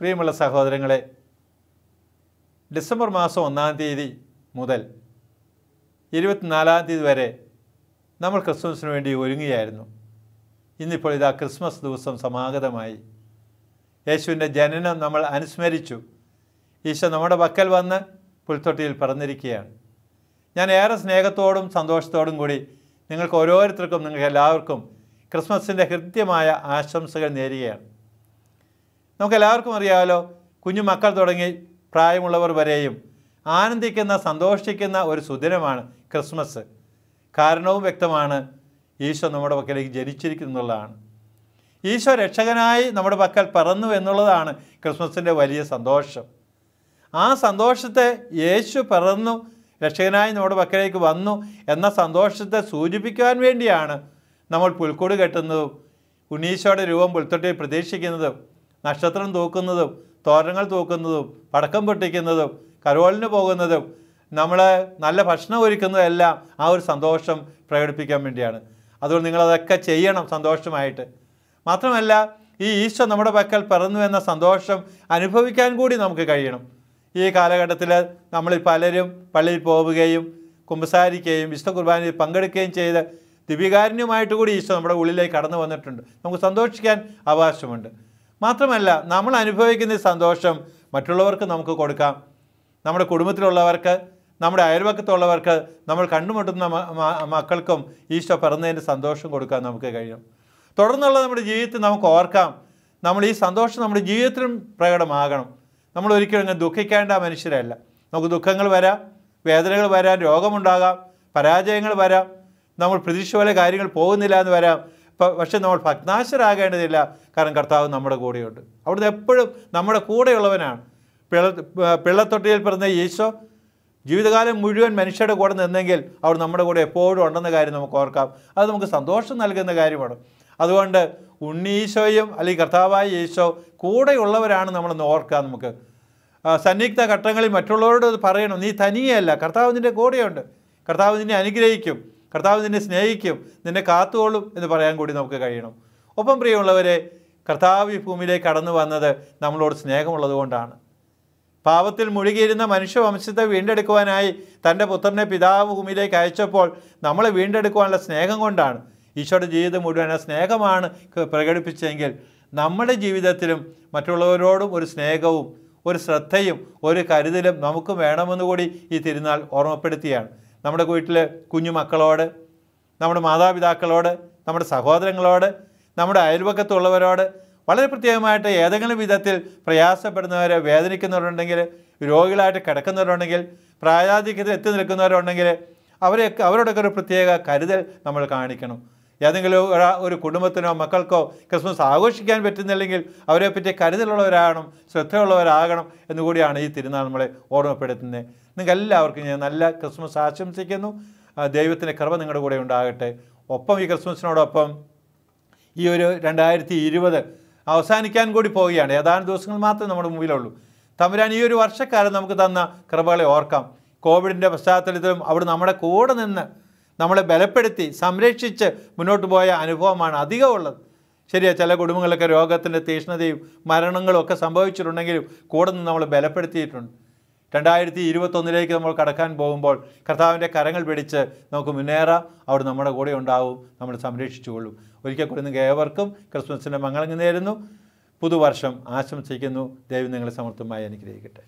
പ്രിയമുള്ള സഹോദരങ്ങളെ ഡിസംബർ മാസം ഒന്നാം തീയതി മുതൽ ഇരുപത്തിനാലാം തീയതി വരെ നമ്മൾ ക്രിസ്മസിന് വേണ്ടി ഒരുങ്ങുകയായിരുന്നു ഇന്നിപ്പോൾ ഇതാ ക്രിസ്മസ് ദിവസം സമാഗതമായി യേശുവിൻ്റെ ജനനം നമ്മൾ അനുസ്മരിച്ചു ഈശോ നമ്മുടെ വക്കൽ വന്ന് പുൽത്തൊട്ടിയിൽ പറഞ്ഞിരിക്കുകയാണ് ഞാൻ ഏറെ സ്നേഹത്തോടും സന്തോഷത്തോടും കൂടി നിങ്ങൾക്ക് ഓരോരുത്തർക്കും നിങ്ങൾക്ക് എല്ലാവർക്കും ക്രിസ്മസിൻ്റെ ഹൃദ്യമായ ആശംസകൾ നേരുകയാണ് നമുക്ക് എല്ലാവർക്കും അറിയാമല്ലോ കുഞ്ഞു മക്കൾ തുടങ്ങി പ്രായമുള്ളവർ വരെയും ആനന്ദിക്കുന്ന സന്തോഷിക്കുന്ന ഒരു സുദിനമാണ് ക്രിസ്മസ് കാരണവും വ്യക്തമാണ് ഈശോ നമ്മുടെ പക്കലേക്ക് ജനിച്ചിരിക്കുന്നു എന്നുള്ളതാണ് ഈശോ രക്ഷകനായി നമ്മുടെ പക്കൽ പറന്നു എന്നുള്ളതാണ് ക്രിസ്മസിൻ്റെ വലിയ സന്തോഷം ആ സന്തോഷത്തെ യേശു പറന്നു രക്ഷകനായി നമ്മുടെ പക്കലേക്ക് വന്നു എന്ന സന്തോഷത്തെ സൂചിപ്പിക്കുവാൻ വേണ്ടിയാണ് നമ്മൾ പുൽക്കൂട് കെട്ടുന്നതും ഉണ്ണീശോയുടെ രൂപം പുൽത്തൊട്ടിയിൽ പ്രതീക്ഷിക്കുന്നതും നക്ഷത്രം തൂക്കുന്നതും തോരണങ്ങൾ തൂക്കുന്നതും പടക്കം പൊട്ടിക്കുന്നതും കരോളിന് പോകുന്നതും നമ്മൾ നല്ല ഭക്ഷണം ഒരുക്കുന്നതെല്ലാം ആ ഒരു സന്തോഷം പ്രകടിപ്പിക്കാൻ വേണ്ടിയാണ് അതുകൊണ്ട് നിങ്ങളതൊക്കെ ചെയ്യണം സന്തോഷമായിട്ട് മാത്രമല്ല ഈ ഈശോ നമ്മുടെ പക്കൽ പിറന്നു എന്ന സന്തോഷം അനുഭവിക്കാൻ കൂടി നമുക്ക് കഴിയണം ഈ കാലഘട്ടത്തിൽ നമ്മൾ പലരും പള്ളിയിൽ പോവുകയും കുമ്പസാരിക്കുകയും വിശുദ്ധ കുർബാനയിൽ പങ്കെടുക്കുകയും ചെയ്ത് ദിവ്യകാരുണ്യമായിട്ട് കൂടി ഈശോ നമ്മുടെ ഉള്ളിലേക്ക് കടന്നു വന്നിട്ടുണ്ട് നമുക്ക് സന്തോഷിക്കാൻ അവകാശമുണ്ട് മാത്രമല്ല നമ്മൾ അനുഭവിക്കുന്ന സന്തോഷം മറ്റുള്ളവർക്ക് നമുക്ക് കൊടുക്കാം നമ്മുടെ കുടുംബത്തിലുള്ളവർക്ക് നമ്മുടെ അയൽവക്കത്തുള്ളവർക്ക് നമ്മൾ കണ്ടുമുട്ടുന്ന മക്കൾക്കും ഈശോ പിറന്നതിൻ്റെ സന്തോഷം കൊടുക്കാൻ നമുക്ക് കഴിയും തുടർന്നുള്ള നമ്മുടെ ജീവിതത്തിൽ നമുക്ക് ഓർക്കാം നമ്മൾ ഈ സന്തോഷം നമ്മുടെ ജീവിതത്തിലും പ്രകടമാകണം നമ്മൾ ഒരിക്കലും അങ്ങനെ ദുഃഖിക്കേണ്ട മനുഷ്യരല്ല നമുക്ക് ദുഃഖങ്ങൾ വരാം വേദനകൾ വരാം രോഗമുണ്ടാകാം പരാജയങ്ങൾ വരാം നമ്മൾ പ്രതീക്ഷ പോലെ കാര്യങ്ങൾ പോകുന്നില്ല എന്ന് വരാം പക്ഷേ നമ്മൾ ഭഗ്നാശരാകേണ്ടതില്ല കാരണം കർത്താവ് നമ്മുടെ കൂടെയുണ്ട് അവിടുന്ന് എപ്പോഴും നമ്മുടെ കൂടെയുള്ളവനാണ് പിള്ള പിള്ളത്തൊട്ടിയിൽ പിറന്ന ഈശോ ജീവിതകാലം മുഴുവൻ മനുഷ്യരുടെ കൂടെ നിന്നെങ്കിൽ അവർ നമ്മുടെ കൂടെ എപ്പോഴും ഉണ്ടെന്ന കാര്യം നമുക്ക് ഓർക്കാം അത് നമുക്ക് സന്തോഷം നൽകുന്ന കാര്യമാണ് അതുകൊണ്ട് ഉണ്ണീശോയും അല്ലെങ്കിൽ കർത്താവായ ഈശോ കൂടെയുള്ളവരാണ് നമ്മളൊന്ന് ഓർക്കുക നമുക്ക് സന്നിഗ്ധ ഘട്ടങ്ങളിൽ മറ്റുള്ളവരോട് പറയണം നീ തനിയല്ല കർത്താവ് നിൻ്റെ കൂടെയുണ്ട് കർത്താവ് നിന്നെ അനുഗ്രഹിക്കും കർത്താവ് നിന്നെ സ്നേഹിക്കും നിന്നെ കാത്തുകൊള്ളും എന്ന് പറയാൻ കൂടി നമുക്ക് കഴിയണം ഒപ്പം പ്രിയമുള്ളവരെ കർത്താവ് ഈ ഭൂമിയിലേക്ക് കടന്നു വന്നത് നമ്മളോട് സ്നേഹമുള്ളതുകൊണ്ടാണ് പാപത്തിൽ മുഴുകിയിരുന്ന മനുഷ്യവംശത്തെ വീണ്ടെടുക്കുവാനായി തൻ്റെ പുത്രനെ പിതാവ് ഭൂമിയിലേക്ക് അയച്ചപ്പോൾ നമ്മളെ വീണ്ടെടുക്കുവാനുള്ള സ്നേഹം കൊണ്ടാണ് ഈശോയുടെ ജീവിതം മുഴുവൻ ആ സ്നേഹമാണ് പ്രകടിപ്പിച്ചെങ്കിൽ നമ്മുടെ ജീവിതത്തിലും മറ്റുള്ളവരോടും ഒരു സ്നേഹവും ഒരു ശ്രദ്ധയും ഒരു കരുതലും നമുക്ക് വേണമെന്നുകൂടി ഈ തിരുനാൾ ഓർമ്മപ്പെടുത്തിയാണ് നമ്മുടെ വീട്ടിലെ കുഞ്ഞു മക്കളോട് നമ്മുടെ മാതാപിതാക്കളോട് നമ്മുടെ സഹോദരങ്ങളോട് നമ്മുടെ അയൽപക്കത്തുള്ളവരോട് വളരെ പ്രത്യേകമായിട്ട് ഏതെങ്കിലും വിധത്തിൽ പ്രയാസപ്പെടുന്നവർ വേദനിക്കുന്നവരുണ്ടെങ്കിൽ രോഗികളായിട്ട് കിടക്കുന്നവരുണ്ടെങ്കിൽ പ്രായാധിക്യത്തിൽ എത്തി നിൽക്കുന്നവരുണ്ടെങ്കിൽ അവരെയൊക്കെ അവരോടൊക്കെ ഒരു പ്രത്യേക കരുതൽ നമ്മൾ കാണിക്കണം ഏതെങ്കിലും ഒരു കുടുംബത്തിനോ മക്കൾക്കോ ക്രിസ്മസ് ആഘോഷിക്കാൻ പറ്റുന്നില്ലെങ്കിൽ അവരെപ്പറ്റി കരുതലുള്ളവരാകണം ശ്രദ്ധയുള്ളവരാകണം എന്നുകൂടിയാണ് ഈ തിരുനാൾ നമ്മളെ ഓർമ്മപ്പെടുത്തുന്നത് നിങ്ങൾ എല്ലാവർക്കും ഞാൻ നല്ല ക്രിസ്മസ് ആശംസിക്കുന്നു ദൈവത്തിൻ്റെ കൃപ നിങ്ങളുടെ കൂടെ ഉണ്ടാകട്ടെ ഒപ്പം ഈ ക്രിസ്മസിനോടൊപ്പം ഈ ഒരു രണ്ടായിരത്തി ഇരുപത് അവസാനിക്കാൻ കൂടി പോവുകയാണ് ഏതാനും ദിവസങ്ങൾ മാത്രമേ നമ്മുടെ മുമ്പിലുള്ളൂ തമ്പുരാൻ ഈ ഒരു വർഷക്കാലം നമുക്ക് തന്ന കൃപകളെ ഓർക്കാം കോവിഡിൻ്റെ പശ്ചാത്തലത്തിലും അവിടെ നമ്മുടെ കൂടെ നിന്ന് നമ്മളെ ബലപ്പെടുത്തി സംരക്ഷിച്ച് മുന്നോട്ട് പോയ അനുഭവമാണ് അധികമുള്ളത് ശരിയാ ചില കുടുംബങ്ങളൊക്കെ രോഗത്തിൻ്റെ തീഷ്ണതയും മരണങ്ങളും ഒക്കെ സംഭവിച്ചിട്ടുണ്ടെങ്കിലും കൂടെ നിന്ന് നമ്മൾ ബലപ്പെടുത്തിയിട്ടുണ്ട് രണ്ടായിരത്തി ഇരുപത്തൊന്നിലേക്ക് നമ്മൾ കടക്കാൻ പോകുമ്പോൾ കർത്താവിൻ്റെ കരങ്ങൾ പിടിച്ച് നമുക്ക് മുന്നേറാം അവിടെ നമ്മുടെ കൂടെ ഉണ്ടാവും നമ്മൾ സംരക്ഷിച്ചുകൊള്ളും ഒരിക്കൽ കൂടി നിങ്ങൾക്ക് ഏവർക്കും ക്രിസ്മസിൻ്റെ മംഗളങ്ങ് നേരുന്നു പുതുവർഷം ആശംസിക്കുന്നു ദൈവം നിങ്ങളെ സമർത്ഥമായി അനുഗ്രഹിക്കട്ടെ